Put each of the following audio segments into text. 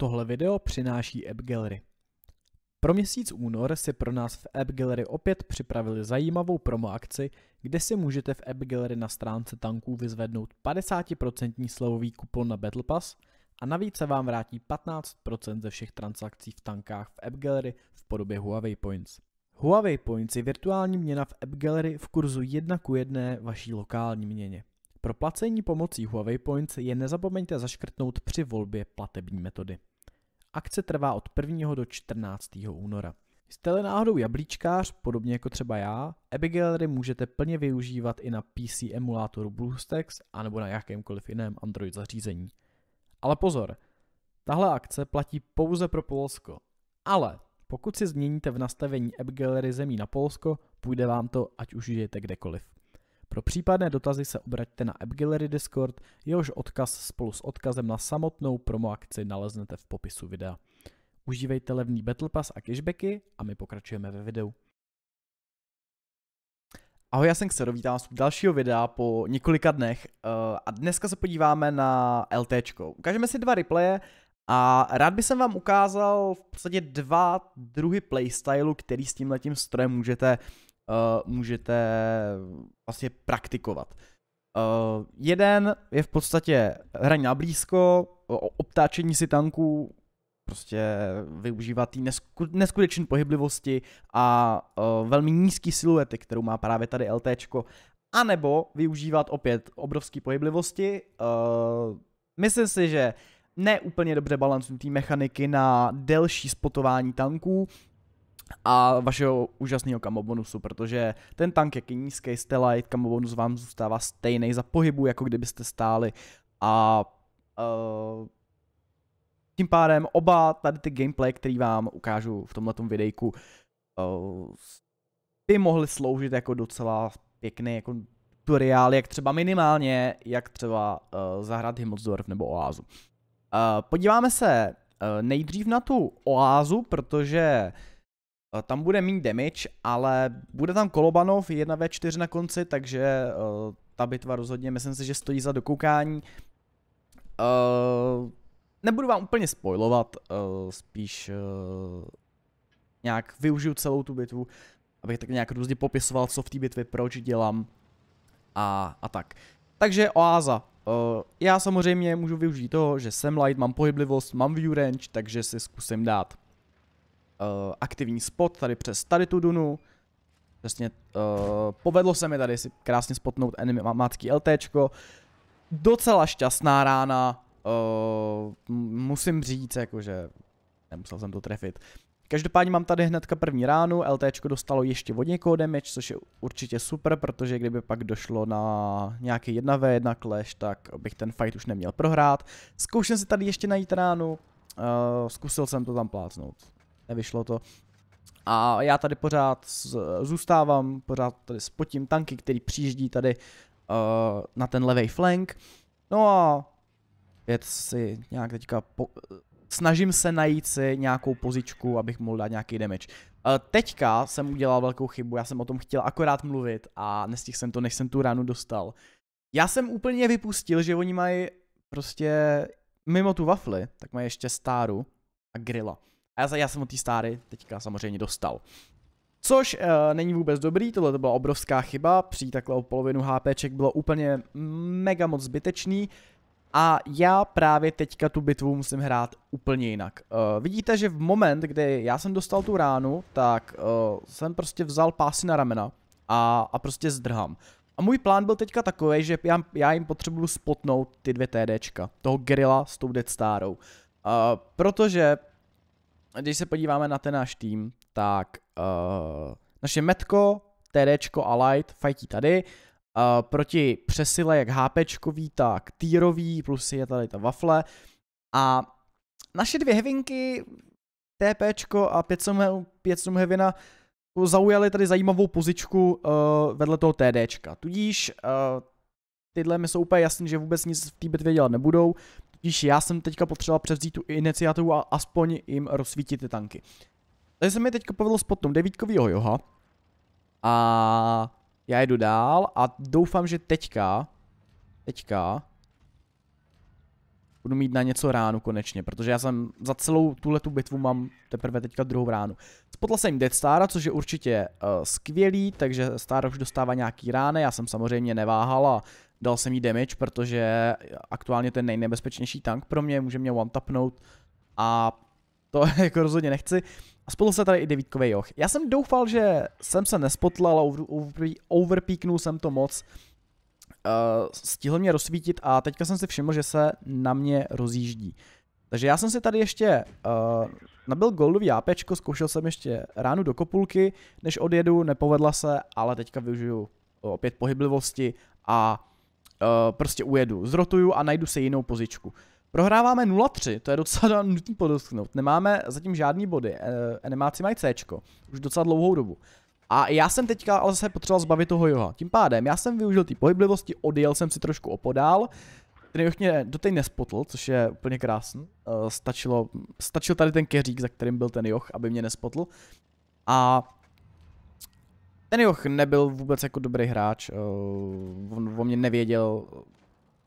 Tohle video přináší App Gallery. Pro měsíc únor si pro nás v App Gallery opět připravili zajímavou promo akci, kde si můžete v App Gallery na stránce tanků vyzvednout 50% slevový kupon na Battle Pass a navíc se vám vrátí 15% ze všech transakcí v tankách v App Gallery v podobě Huawei Points. Huawei Points je virtuální měna v App Gallery v kurzu 1 k 1 vaší lokální měně. Pro placení pomocí Huawei Points je nezapomeňte zaškrtnout při volbě platební metody. Akce trvá od 1. do 14. února. Jste-li náhodou jablíčkář, podobně jako třeba já, Abigailery můžete plně využívat i na PC emulátoru BlueStacks anebo na jakémkoliv jiném Android zařízení. Ale pozor, tahle akce platí pouze pro Polsko. Ale pokud si změníte v nastavení AppGallery zemí na Polsko, půjde vám to, ať už žijete kdekoliv. Pro případné dotazy se obraťte na AppGallery Discord, jehož odkaz spolu s odkazem na samotnou promo akci naleznete v popisu videa. Užívejte levný Battle Pass a cashbacky a my pokračujeme ve videu. Ahoj, já jsem Xero, vítám vás u dalšího videa po několika dnech eh, a dneska se podíváme na LT. Ukážeme si dva replaye a rád bych vám ukázal v podstatě dva druhy playstylu, který s tímhletím strojem můžete uh, můžete vlastně praktikovat. Uh, jeden je v podstatě hraní na blízko, obtáčení si tanků, prostě využívat nesku, neskutečné pohyblivosti a uh, velmi nízký siluety, kterou má právě tady LTčko, anebo využívat opět obrovské pohyblivosti. Uh, myslím si, že ne úplně dobře balancují mechaniky na delší spotování tanků, a vašeho úžasného kamobonusu, protože ten tank, jak je nízký, jste light, kamobonus vám zůstává stejný za pohybu, jako kdybyste stáli a uh, tím pádem oba tady ty gameplay, který vám ukážu v tomhletom videjku, uh, ty mohly sloužit jako docela pěkný jako tutoriál, jak třeba minimálně, jak třeba uh, zahrát Himmelsdorf nebo Oázu. Uh, podíváme se uh, nejdřív na tu Oázu, protože Eh, tam bude méně damage, ale bude tam Kolobanov 1v4 na konci, takže uh, ta bitva rozhodně, myslím si, že stojí za dokoukání. Uh, nebudu vám úplně spoilovat, uh, spíš uh, nějak využiju celou tu bitvu, abych tak nějak různě popisoval, co v té bitvě proč dělám a, a tak. Takže oáza. Uh, já samozřejmě můžu využít toho, že jsem light, mám pohyblivost, mám view range, takže si zkusím dát uh, aktivní spot tady přes tady tu dunu. Přesně, uh, povedlo se mi tady si krásně spotnout enemy matky čko, Docela šťastná rána, uh, musím říct, jakože nemusel jsem to trefit. Každopádně mám tady hnedka první ránu, LT dostalo ještě od někoho damage, což je určitě super, protože kdyby pak došlo na nějaký 1v1 clash, tak bych ten fight už neměl prohrát. Zkoušel si tady ještě najít ránu, uh, zkusil jsem to tam plácnout nevyšlo to. A já tady pořád zůstávám, pořád tady spotím tanky, který přijíždí tady uh, na ten levý flank. No a jet si nějak teďka po, snažím se najít si nějakou pozičku, abych mohl dát nějaký damage. Eh, teďka jsem udělal velkou chybu, já jsem o tom chtěl akorát mluvit a nestihl jsem to, než jsem tu ránu dostal. Já jsem úplně vypustil, že oni mají prostě mimo tu wafly, tak mají ještě stáru a grilla. A já, já jsem od té stáry teďka samozřejmě dostal. Což e, není vůbec dobrý, tohle to byla obrovská chyba, přijít takhle o polovinu HPček bylo úplně mega moc zbytečný. A já právě teďka tu bitvu musím hrát úplně jinak. Uh, vidíte, že v moment, kdy já jsem dostal tu ránu, tak uh, jsem prostě vzal pásy na ramena a, a prostě zdrhám. A můj plán byl teďka takový, že já, já jim potřebuju spotnout ty dvě TDčka, toho Gerila s tou Dead Starou. Uh, protože když se podíváme na ten náš tým, tak uh, naše Metko, TDčko a Light fajtí tady. Uh, proti přesile jak HPčkový, tak týrový, plus je tady ta wafle. A naše dvě hevinky, TPčko a 5 sum hevina, zaujaly tady zajímavou pozičku uh, vedle toho TDčka. Tudíž uh, tyhle mi jsou úplně jasný, že vůbec nic v té bitvě dělat nebudou. Když já jsem teďka potřeboval převzít tu iniciativu a aspoň jim rozsvítit ty tanky. Takže se mi teďka povedlo potom devítkovýho Joha. A já jedu dál a doufám, že teďka, teďka, budu mít na něco ránu konečně, protože já jsem za celou tuhle tu bitvu mám teprve teďka druhou ránu. Spotla jsem Dead Stara, což je určitě uh, skvělý, takže Star už dostává nějaký rány, já jsem samozřejmě neváhal a dal jsem jí damage, protože aktuálně ten nejnebezpečnější tank pro mě, může mě one-tapnout a to jako rozhodně nechci. A spolu se tady i devítkový joch. Já jsem doufal, že jsem se nespotlal a over, over, overpíknul jsem to moc. Uh, stihl mě rozsvítit a teďka jsem si všiml, že se na mě rozjíždí. Takže já jsem si tady ještě uh, nabil goldový APčko, zkoušel jsem ještě ránu do kopulky, než odjedu, nepovedla se, ale teďka využiju opět pohyblivosti a Eh, prostě ujedu, zrotuju a najdu si jinou pozičku. Prohráváme 0-3, to je docela nutný podotknout. Nemáme zatím žádný body, eh, animáci mají C, už docela dlouhou dobu. A já jsem teďka ale se potřeboval zbavit toho Joha. Tím pádem, já jsem využil ty pohyblivosti, odjel jsem si trošku opodál, který Joh mě doteď nespotl, což je úplně krásný. Eh, stačilo, stačil tady ten keřík, za kterým byl ten joh, aby mě nespotl. A ten Joch nebyl vůbec jako dobrý hráč, eh, on o mě nevěděl,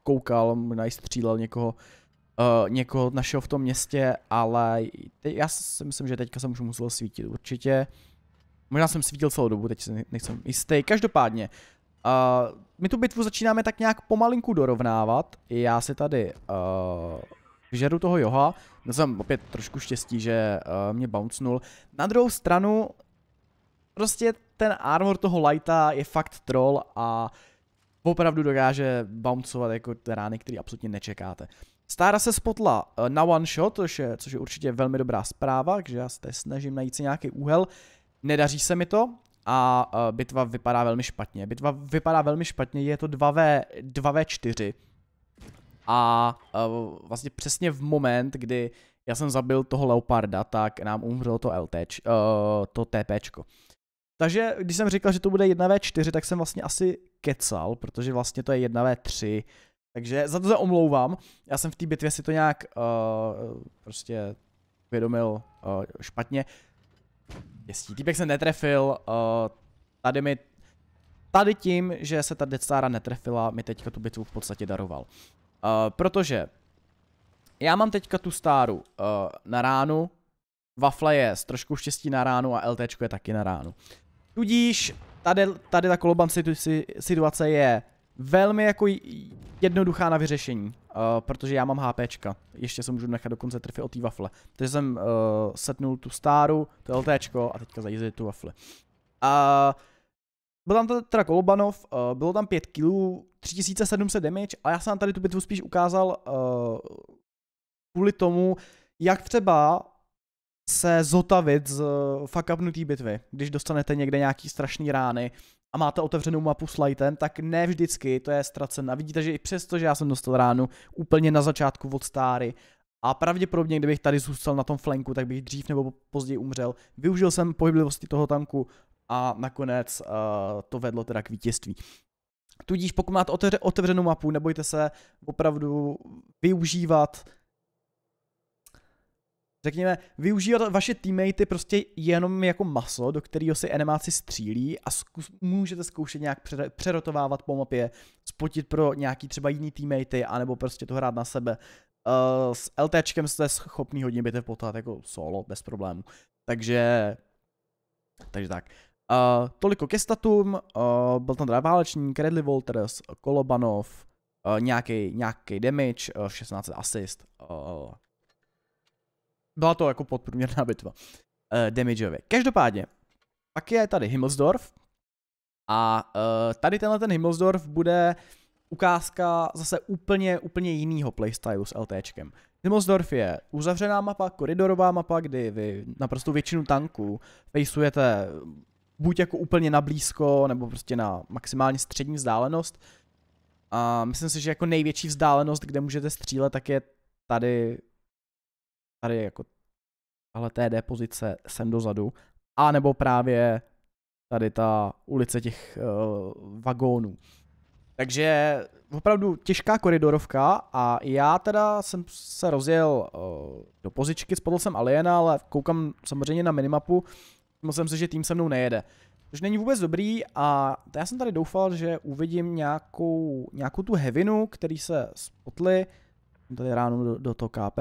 koukal, možná střílel někoho, eh, někoho našeho v tom městě, ale já si myslím, že teďka jsem už musel svítit určitě. Možná jsem svítil celou dobu, teď nejsem jistý. Každopádně, uh, my tu bitvu začínáme tak nějak pomalinku dorovnávat. Já si tady uh, vyžeru toho Joha. Měl jsem opět trošku štěstí, že uh, mě bouncnul. Na druhou stranu Prostě ten armor toho Lighta je fakt troll a opravdu dokáže bouncovat jako rány, které absolutně nečekáte. Stára se spotla eh, na one shot, což je, což je určitě velmi dobrá zpráva, takže já se snažím najít si nějaký úhel. Nedaří se mi to a eh, bitva vypadá velmi špatně. Bitva vypadá velmi špatně, je to 2v, 2v4 a eh, vlastně přesně v moment, kdy já jsem zabil toho Leoparda, tak nám umřelo to LT, to TPčko. Takže když jsem říkal, že to bude 1v4, tak jsem vlastně asi kecal, protože vlastně to je 1v3. Takže za to se omlouvám. Já jsem v té bitvě si to nějak uh, prostě vědomil uh, eh, špatně. Jestli týpek jsem netrefil, uh, tady mi tady tím, že se ta decára netrefila, mi teďka tu bitvu v podstatě daroval. Uh, protože já mám teďka tu stáru uh, na ránu, Wafle je s trošku štěstí na ránu a LT je taky na ránu. Tudíž tady, tady ta kolobam situace je velmi jako jednoduchá na vyřešení, uh, protože já mám HPčka, ještě se můžu nechat dokonce trfy o té wafle. Takže jsem uh, setnul tu stáru, to LTčko a teďka zajízli tu wafle. A byl tam teda Kolobanov, uh, bylo tam 5 kilů, 3700 damage, a já jsem tady tu bitvu spíš ukázal uh, kvůli tomu, jak třeba se zotavit z eh, fakapnutý bitvy, když dostanete někde nějaký strašný rány a máte otevřenou mapu s lightem, tak ne vždycky to je ztracena. Vidíte, že i přesto, že já jsem dostal ránu úplně na začátku od stáry a pravděpodobně, kdybych tady zůstal na tom flanku, tak bych dřív nebo později umřel. Využil jsem pohyblivosti toho tanku a nakonec uh, to vedlo teda k vítězství. Tudíž pokud máte otevřenou mapu, nebojte se opravdu využívat řekněme, využívat vaše teammatey prostě jenom jako maso, do kterého si animáci střílí a zkus, můžete zkoušet nějak přerotovávat po mapě, spotit pro nějaký třeba jiný teammatey, anebo prostě to hrát na sebe. Uh, s LTčkem jste schopný hodně bitev potat jako solo, bez problémů. Takže, takže tak. Uh, toliko ke statům, uh, byl tam teda válečník, Redly Walters, Kolobanov, uh, nějaký damage, uh, 16 assist, uh, byla to jako podprůměrná bitva. Uh, eh, damageově. Každopádně, pak je tady Himmelsdorf a uh, tady tenhle ten Himmelsdorf bude ukázka zase úplně, úplně jinýho playstylu s LTčkem. Himmelsdorf je uzavřená mapa, koridorová mapa, kdy vy naprosto většinu tanků faceujete mm, buď jako úplně na blízko, nebo prostě na maximálně střední vzdálenost. A myslím si, že jako největší vzdálenost, kde můžete střílet, tak je tady tady jako ale TD pozice sem dozadu, a nebo právě tady ta ulice těch uh, vagónů. Takže opravdu těžká koridorovka a já teda jsem se rozjel uh, do pozičky, spadl jsem Aliena, ale koukám samozřejmě na minimapu, myslím si, že tým se mnou nejede. Což není vůbec dobrý a já jsem tady doufal, že uvidím nějakou, nějakou tu hevinu, který se spotli, tady ráno do, do toho KP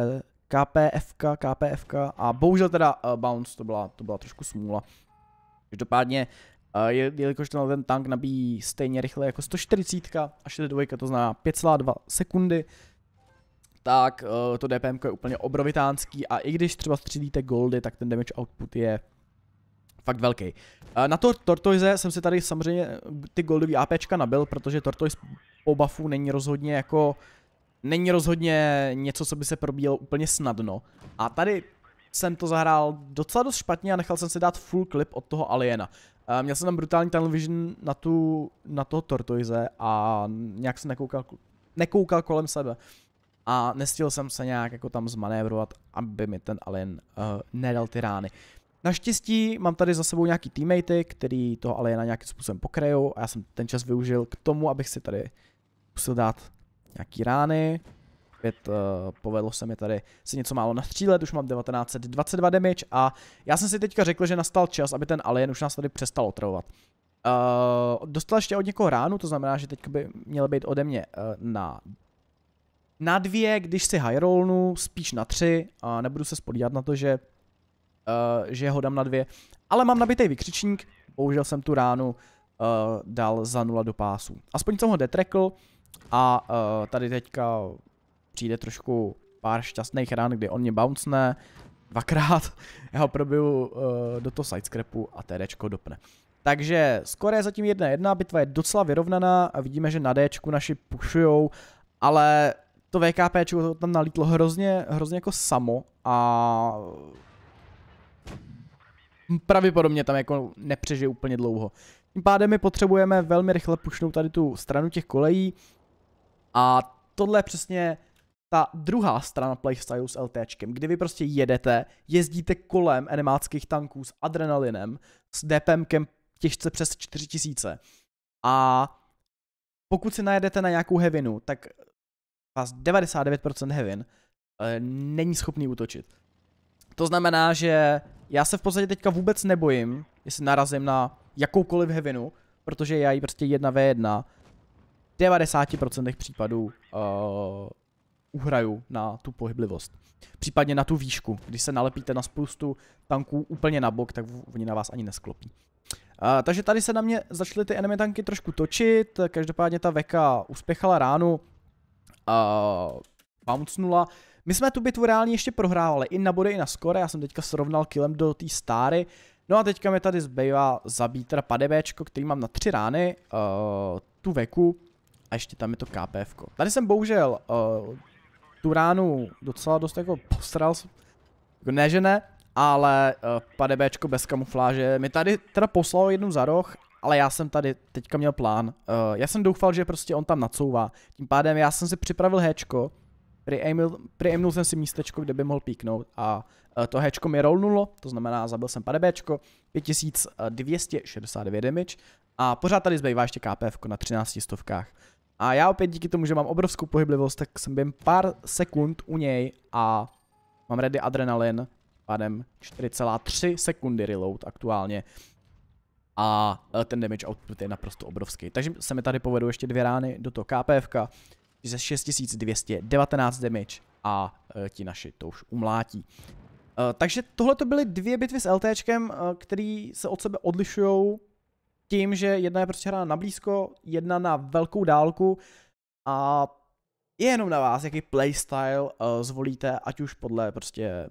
KPFK, KPFK a bohužel teda uh, Bounce, to byla, to byla trošku smůla. Každopádně, uh, jelikož ten, ten tank nabíjí stejně rychle jako 140 a 62, to znamená 5,2 sekundy, tak uh, to DPM je úplně obrovitánský a i když třeba střílíte goldy, tak ten damage output je fakt velký. Na to Tortoise jsem si tady samozřejmě ty goldový APčka nabil, protože Tortoise po buffu není rozhodně jako není rozhodně něco, co by se probíjelo úplně snadno. A tady jsem to zahrál docela dost špatně a nechal jsem si dát full clip od toho Aliena. Eh, měl jsem tam brutální tunnel vision na, tu, na toho Tortoise a nějak jsem nekoukal, nekoukal kolem sebe. A nestihl jsem se nějak jako tam zmanévrovat, aby mi ten alien uh, nedal ty rány. Naštěstí mám tady za sebou nějaký teammatey, který toho aliena nějakým způsobem pokrajou a já jsem ten čas využil k tomu, abych si tady musel dát nějaký rány. Opět uh, povedlo se mi tady si něco málo nastřílet, už mám 1922 damage a já jsem si teďka řekl, že nastal čas, aby ten alien už nás tady přestal otravovat. Uh, dostal ještě od někoho ránu, to znamená, že teďka by měl být ode mě uh, na na dvě, když si high rollnu, spíš na tři a nebudu se spodívat na to, že, uh, že ho dám na dvě. Ale mám nabitý vykřičník, bohužel jsem tu ránu uh, dal za nula do pásu. Aspoň jsem ho detrekl, a uh, tady teďka přijde trošku pár šťastných rán, kdy on mě bouncne dvakrát, já ho probiju uh, do toho sidescrapu a TDčko dopne. Takže skoro je zatím jedna jedna bitva je docela vyrovnaná a vidíme, že na Dčku naši pušujou, ale to VKP, to tam nalítlo hrozně, hrozně jako samo a pravděpodobně tam jako nepřežije úplně dlouho. Tím pádem my potřebujeme velmi rychle pušnout tady tu stranu těch kolejí, a tohle je přesně ta druhá strana playstyle s LTčkem, kdy vy prostě jedete, jezdíte kolem enemáckých tanků s adrenalinem, s DPMkem těžce přes 4000. A pokud si najedete na nějakou hevinu, tak vás 99% hevin e, není schopný útočit. To znamená, že já se v podstatě teďka vůbec nebojím, jestli narazím na jakoukoliv hevinu, protože já ji prostě jedna v jedna 90% případů uh, uhraju na tu pohyblivost. Případně na tu výšku. Když se nalepíte na spoustu tanků úplně na bok, tak oni na vás ani nesklopí. Uh, takže tady se na mě začaly ty enemy tanky trošku točit, každopádně ta Veka uspěchala ránu, uh, eh, bouncnula. My jsme tu bitvu reálně ještě prohrávali, i na body, i na score, já jsem teďka srovnal killem do té stáry, No a teďka mi tady zbývá zabít teda padebéčko, který mám na tři rány, uh, tu veku, a ještě tam je to KPF. -ko. Tady jsem bohužel uh, tu ránu docela dost jako posral. Jako ne, že ne, ale uh, padebéčko bez kamufláže mi tady teda poslalo jednu za roh, ale já jsem tady teďka měl plán. Uh, já jsem doufal, že prostě on tam nacouvá. Tím pádem já jsem si připravil Hčko, Preaimnul jsem si místečko, kde by mohl píknout a to hečko mi rolnulo. to znamená zabil jsem padebéčko, 5269 damage a pořád tady zbývá ještě KPF na 13 stovkách. A já opět díky tomu, že mám obrovskou pohyblivost, tak jsem během pár sekund u něj a mám ready adrenalin. Pádem 4,3 sekundy reload aktuálně. A e, ten damage output je naprosto obrovský. Takže se mi tady povedou ještě dvě rány do toho KPFK. Ze 6219 damage a e, ti naši to už umlátí. E, takže tohle to byly dvě bitvy s LTčkem, e, které se od sebe odlišují tím, že jedna je prostě hrána na blízko, jedna na velkou dálku a je jenom na vás, jaký playstyle uh, zvolíte, ať už podle prostě,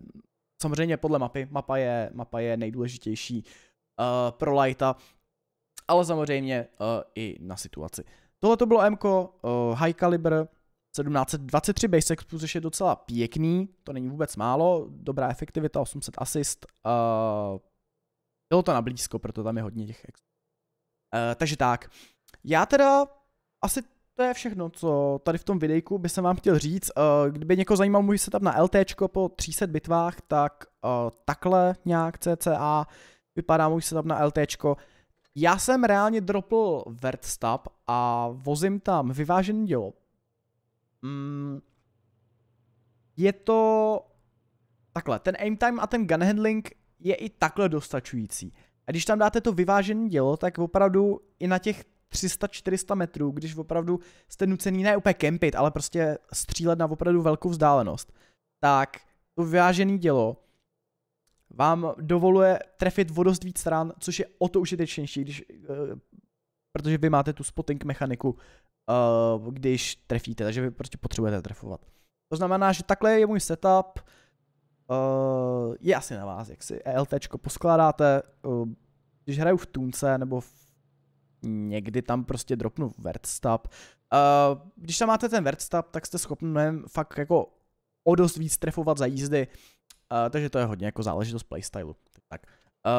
samozřejmě podle mapy, mapa je, mapa je nejdůležitější uh, pro Lighta, ale samozřejmě uh, i na situaci. Tohle to bylo Mko uh, High Caliber, 1723 basic, což je docela pěkný, to není vůbec málo, dobrá efektivita, 800 assist, uh, bylo to na blízko, proto tam je hodně těch ex Uh, takže tak. Já teda asi to je všechno, co tady v tom videjku by jsem vám chtěl říct. Eh, kdyby někoho zajímal můj setup na LT po 300 bitvách, tak eh, takhle nějak CCA vypadá můj setup na LT. Já jsem reálně dropl vertstab a vozím tam vyvážený dělo. Mm. Je to takhle, ten aim time a ten gun handling je i takhle dostačující. A když tam dáte to vyvážené dělo, tak opravdu i na těch 300-400 metrů, když opravdu jste nucený ne úplně kempit, ale prostě střílet na opravdu velkou vzdálenost, tak to vyvážené dělo vám dovoluje trefit vodost víc stran, což je o to užitečnější, když, uh, protože vy máte tu spotting mechaniku, uh, když trefíte, takže vy prostě potřebujete trefovat. To znamená, že takhle je můj setup, Eh, je asi na vás, jak si ELT poskládáte. Uh, když hraju v Tunce nebo v... někdy tam prostě dropnu vertstab. Uh, eh, když tam máte ten vertstab, tak jste schopni mnohem fakt jako o dost víc trefovat za jízdy. Uh, takže to je hodně jako záležitost playstylu. Tak.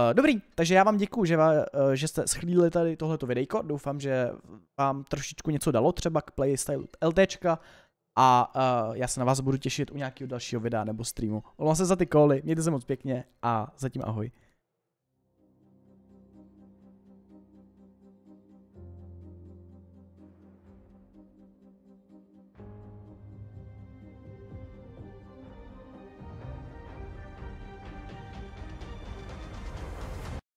Uh, dobrý, takže já vám děkuji, že, uh, že jste schlídli tady tohleto videjko. Doufám, že vám trošičku něco dalo třeba k playstylu LTčka a uh, já se na vás budu těšit u nějakého dalšího videa nebo streamu. Omlouvám se za ty koly, mějte se moc pěkně a zatím ahoj.